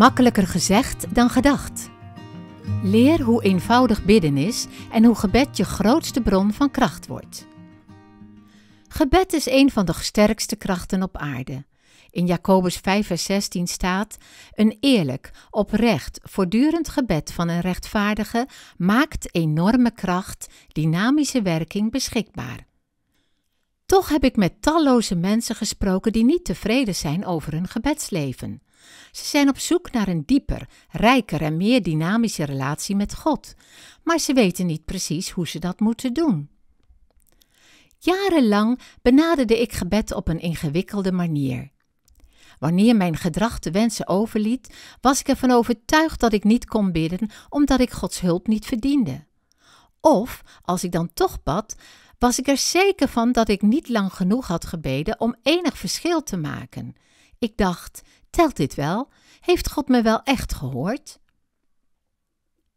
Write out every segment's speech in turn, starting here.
Makkelijker gezegd dan gedacht. Leer hoe eenvoudig bidden is en hoe gebed je grootste bron van kracht wordt. Gebed is een van de sterkste krachten op aarde. In Jacobus 5, vers 16 staat: Een eerlijk, oprecht, voortdurend gebed van een rechtvaardige maakt enorme kracht, dynamische werking beschikbaar. Toch heb ik met talloze mensen gesproken die niet tevreden zijn over hun gebedsleven. Ze zijn op zoek naar een dieper, rijker en meer dynamische relatie met God, maar ze weten niet precies hoe ze dat moeten doen. Jarenlang benaderde ik gebed op een ingewikkelde manier. Wanneer mijn gedrag de wensen overliet, was ik ervan overtuigd dat ik niet kon bidden omdat ik Gods hulp niet verdiende. Of, als ik dan toch bad, was ik er zeker van dat ik niet lang genoeg had gebeden om enig verschil te maken. Ik dacht: telt dit wel? Heeft God me wel echt gehoord?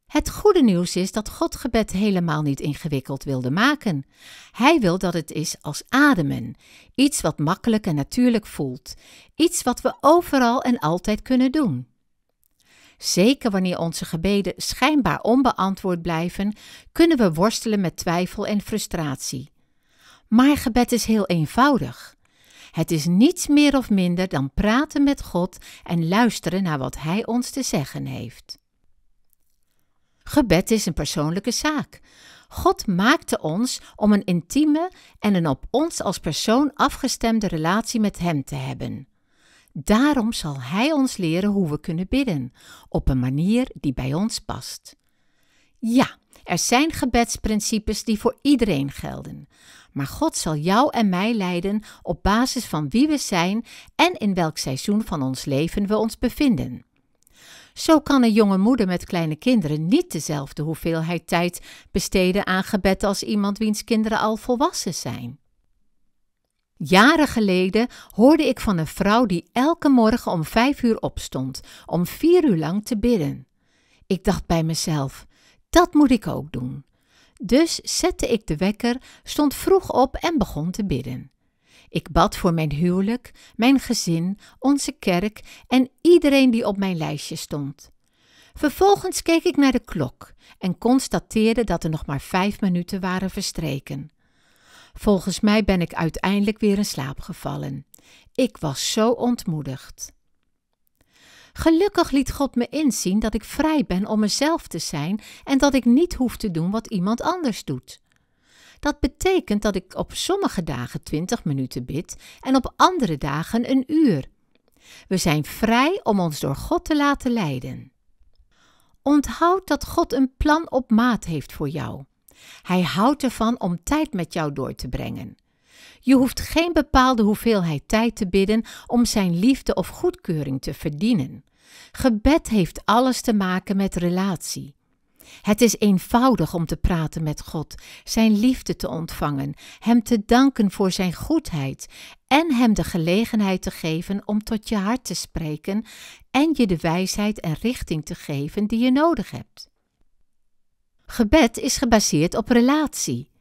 Het goede nieuws is dat God gebed helemaal niet ingewikkeld wilde maken. Hij wil dat het is als ademen, iets wat makkelijk en natuurlijk voelt, iets wat we overal en altijd kunnen doen. Zeker wanneer onze gebeden schijnbaar onbeantwoord blijven, kunnen we worstelen met twijfel en frustratie. Maar gebed is heel eenvoudig. Het is niets meer of minder dan praten met God en luisteren naar wat Hij ons te zeggen heeft. Gebed is een persoonlijke zaak. God maakte ons om een intieme en een op ons als persoon afgestemde relatie met Hem te hebben. Daarom zal Hij ons leren hoe we kunnen bidden, op een manier die bij ons past. Ja, er zijn gebedsprincipes die voor iedereen gelden. Maar God zal jou en mij leiden op basis van wie we zijn en in welk seizoen van ons leven we ons bevinden. Zo kan een jonge moeder met kleine kinderen niet dezelfde hoeveelheid tijd besteden aan gebed als iemand wiens kinderen al volwassen zijn. Jaren geleden hoorde ik van een vrouw die elke morgen om vijf uur opstond om vier uur lang te bidden. Ik dacht bij mezelf: dat moet ik ook doen. Dus zette ik de wekker, stond vroeg op en begon te bidden. Ik bad voor mijn huwelijk, mijn gezin, onze kerk en iedereen die op mijn lijstje stond. Vervolgens keek ik naar de klok en constateerde dat er nog maar vijf minuten waren verstreken. Volgens mij ben ik uiteindelijk weer in slaap gevallen. Ik was zo ontmoedigd. Gelukkig liet God me inzien dat ik vrij ben om mezelf te zijn en dat ik niet hoef te doen wat iemand anders doet. Dat betekent dat ik op sommige dagen twintig minuten bid en op andere dagen een uur. We zijn vrij om ons door God te laten leiden. Onthoud dat God een plan op maat heeft voor jou. Hij houdt ervan om tijd met jou door te brengen. Je hoeft geen bepaalde hoeveelheid tijd te bidden om Zijn liefde of goedkeuring te verdienen. Gebed heeft alles te maken met relatie. Het is eenvoudig om te praten met God, Zijn liefde te ontvangen, Hem te danken voor Zijn goedheid en Hem de gelegenheid te geven om tot je hart te spreken en je de wijsheid en richting te geven die je nodig hebt. Gebed is gebaseerd op relatie.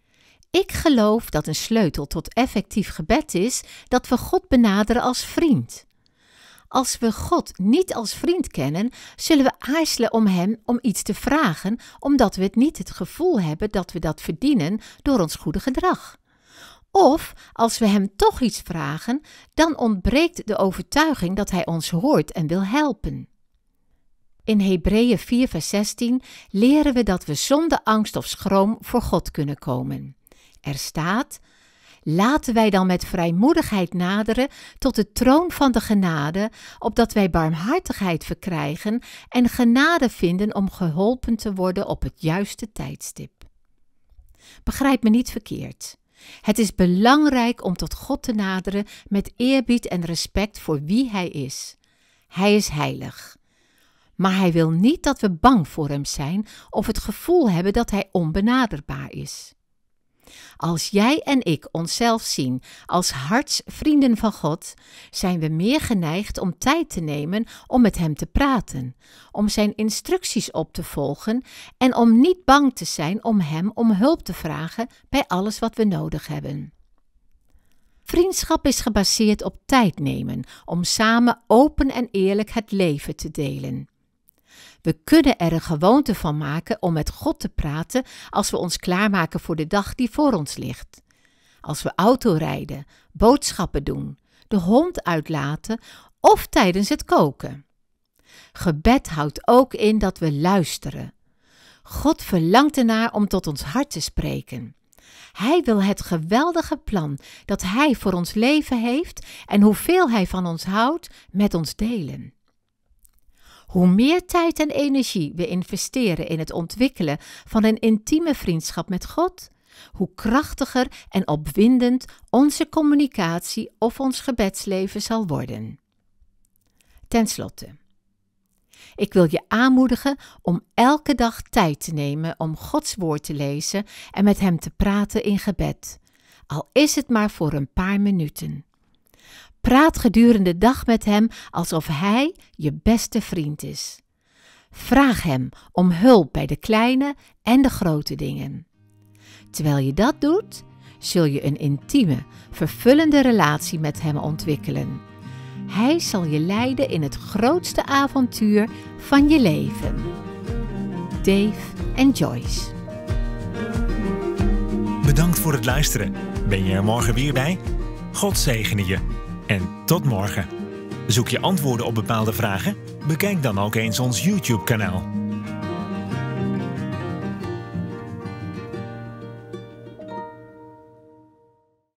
Ik geloof dat een sleutel tot effectief gebed is dat we God benaderen als vriend. Als we God niet als vriend kennen, zullen we aarzelen om Hem om iets te vragen, omdat we het niet het gevoel hebben dat we dat verdienen door ons goede gedrag. Of als we Hem toch iets vragen, dan ontbreekt de overtuiging dat Hij ons hoort en wil helpen. In Hebreeën 4, vers 16 leren we dat we zonder angst of schroom voor God kunnen komen. Er staat: Laten wij dan met vrijmoedigheid naderen tot de troon van de genade, opdat wij barmhartigheid verkrijgen en genade vinden om geholpen te worden op het juiste tijdstip. Begrijp me niet verkeerd. Het is belangrijk om tot God te naderen met eerbied en respect voor wie Hij is. Hij is heilig. Maar Hij wil niet dat we bang voor Hem zijn of het gevoel hebben dat Hij onbenaderbaar is. Als jij en ik onszelf zien als hartsvrienden van God, zijn we meer geneigd om tijd te nemen om met Hem te praten, om Zijn instructies op te volgen en om niet bang te zijn om Hem om hulp te vragen bij alles wat we nodig hebben. Vriendschap is gebaseerd op tijd nemen om samen open en eerlijk het leven te delen. We kunnen er een gewoonte van maken om met God te praten als we ons klaarmaken voor de dag die voor ons ligt. Als we autorijden, boodschappen doen, de hond uitlaten of tijdens het koken. Gebed houdt ook in dat we luisteren. God verlangt ernaar om tot ons hart te spreken. Hij wil het geweldige plan dat Hij voor ons leven heeft en hoeveel Hij van ons houdt met ons delen. Hoe meer tijd en energie we investeren in het ontwikkelen van een intieme vriendschap met God, hoe krachtiger en opwindend onze communicatie of ons gebedsleven zal worden. Ten slotte, ik wil je aanmoedigen om elke dag tijd te nemen om Gods woord te lezen en met Hem te praten in gebed, al is het maar voor een paar minuten. Praat gedurende de dag met hem alsof hij je beste vriend is. Vraag hem om hulp bij de kleine en de grote dingen. Terwijl je dat doet, zul je een intieme, vervullende relatie met hem ontwikkelen. Hij zal je leiden in het grootste avontuur van je leven. Dave en Joyce. Bedankt voor het luisteren. Ben je er morgen weer bij? God zegene je en tot morgen. Zoek je antwoorden op bepaalde vragen? Bekijk dan ook eens ons YouTube-kanaal.